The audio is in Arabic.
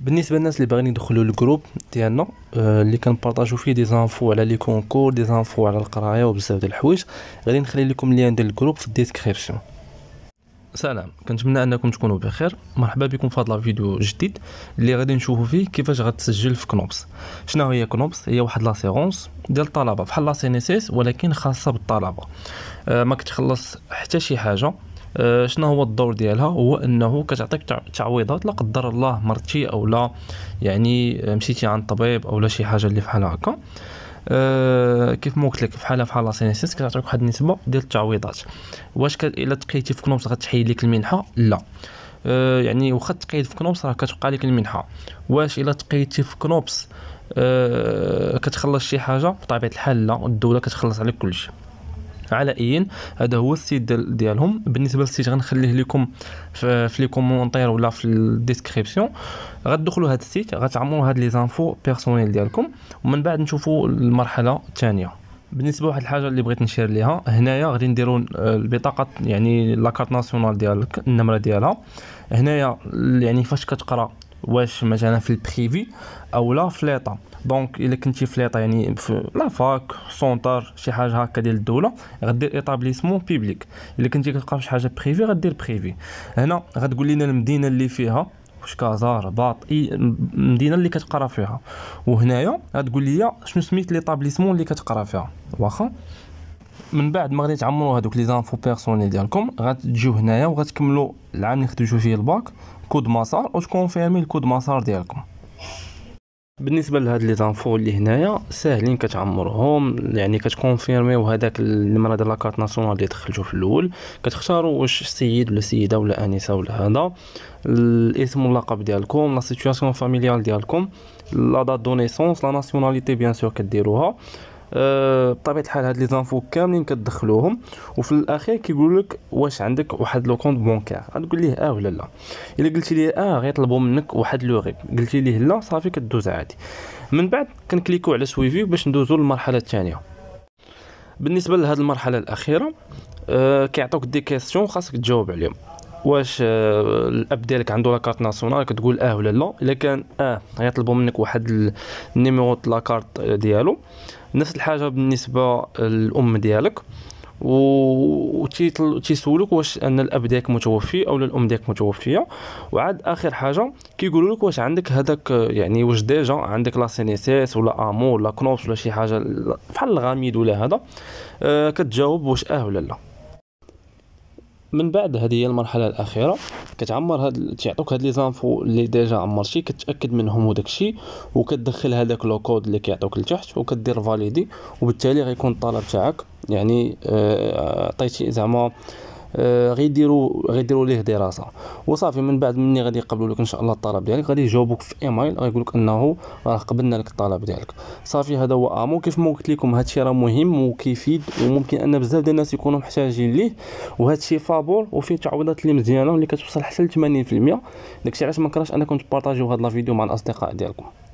بالنسبه للناس اللي باغيين يدخلوا الجروب ديالنا آه اللي كنبارطاجو فيه دي زانفو على لي كونكور دي زانفو على القرايه وبزاف ديال الحوايج غادي نخلي لكم ليان ديال الجروب في الديسكريبسيون سلام كنتمنى انكم تكونوا بخير مرحبا بكم في هذا الفيديو جديد اللي غادي نشوفوا فيه كيفاش غتسجل في كنوبس شنو هي كنوبس هي واحد لاسيرونس ديال الطلبه بحال لا سي ولكن خاصه بالطلبه آه ما كتخلص حتى شي حاجه آه، شنو هو الدور ديالها هو انه كتعطيك تعويضات لا قدر الله مرضتي او لا يعني آه، مشيتي عند طبيب او لا شي حاجه اللي فحال هكا أه كيف ما قلت لك بحالها بحال لاسينيسيس كتعطيك واحد النسبه ديال التعويضات واش الا تقيتي في كنوبس غتحيد لك المنحه لا أه يعني واخا تقيد في كنوبس راه كتبقى لك المنحه واش الا تقيتي في كنوبس أه كتخلص شي حاجه بطبيعه الحال لا الدوله كتخلص عليك كلشي علاءيين هذا هو السيت ديالهم بالنسبه للسيت غنخليه لكم في لي كومونتير ولا في الديسكريبسيون غتدخلوا هذا السيت غتعمروا هاد لي زانفو بيرسونيل ديالكم ومن بعد نشوفوا المرحله الثانيه بالنسبه لواحد الحاجه اللي بغيت نشير ليها هنايا غادي نديروا البطاقه يعني لاكارت ناسيونال ديالك النمره ديالها هنايا يعني فاش كتقرا واش مثلا في البريفي او لا في ليطا دونك الا كنتي في ليطا يعني في لافاك سونتر شي حاجه هكا ديال الدوله غدير ايتابليسمون بيبليك الا كنتي كتلقى شي حاجه بريفي غدير بريفي هنا غتقول لنا المدينه اللي فيها واش كازا رباط اي المدينه اللي كتقرا فيها وهنايا غتقول لي شنو سميت ليتابليسمون اللي كتقرا فيها واخا من بعد ما غادي تعمروا هذوك لي زانفو بيرسونيل ديالكم غتجيو هنايا وغتكملوا العام اللي خديتو فيه الباك كود مسار وتكونفيرمي الكود مسار ديالكم بالنسبه لهاد لي زانفو اللي هنايا ساهلين كتعمروهم يعني كتكونفيرميو هذاك النمره ديال لاكارت ناسيونال اللي دخلتو في الاول كتختاروا واش سيد ولا سيده ولا انسه ولا هذا الاسم واللقب ديالكم لا سيتوياسيون فاميليال ديالكم لا دات دو نيسونس لا ناسيوناليتي بيان سور كديروها آه، بطبيعه الحال هاد لي زانفو كاملين كتدخلوهم وفي الاخير كيقول لك واش عندك واحد لو كونت بونكير غتقول ليه اه ولا لا الا قلتي ليه اه غيطلبوا منك واحد لو غيب قلتي ليه لا صافي كدوز عادي من بعد كنكليكو على سويفي باش ندوزو للمرحله الثانيه بالنسبه لهاد المرحله الاخيره أه كيعطوك دي كيسيون خاصك تجاوب عليهم واش آه، الاب ديالك عنده لاكارت ناسيونال كتقول اه ولا لا الا كان اه غيطلبوا منك واحد النيميرو لاكارت ديالو نفس الحاجه بالنسبه للام ديالك و تيسولوك واش ان الاب ديالك متوفي او الام ديالك متوفيه وعاد اخر حاجه كيقولوا لك واش عندك هذاك يعني واش ديجا عندك لا سينيسيس ولا امور ولا كنوبس ولا شي حاجه بحال الغاميد ولا هذا أه كتجاوب واش اه ولا لا من بعد هذه هي المرحله الاخيره كتعمر هاد تيعطوك هاد لي زانفو اللي ديجا عمرتي كتاكد منهم الشيء وكتدخل هذاك لو كود اللي كيعطوك لتحت وكدير فاليدي وبالتالي غيكون الطلب تاعك يعني آه، عطيتي زعما غيديروا آه، غيديروا ليه دراسه وصافي من بعد مني غادي يقبلوا لك ان شاء الله الطلب ديالك غادي يجاوبوك في ايميل غيقول لك انه راه قبلنا لك الطلب ديالك صافي هذا هو امو كيف ما قلت لكم هادشي راه مهم وكيفيد وممكن ان بزاف ديال الناس يكونوا محتاجين ليه الشيء فابور وفيه تعويضات اللي مزيانه اللي كتوصل حتى ل 80% داكشي علاش ما كنكرهش انكم تبارطاجيو هاد لا فيديو مع الاصدقاء ديالكم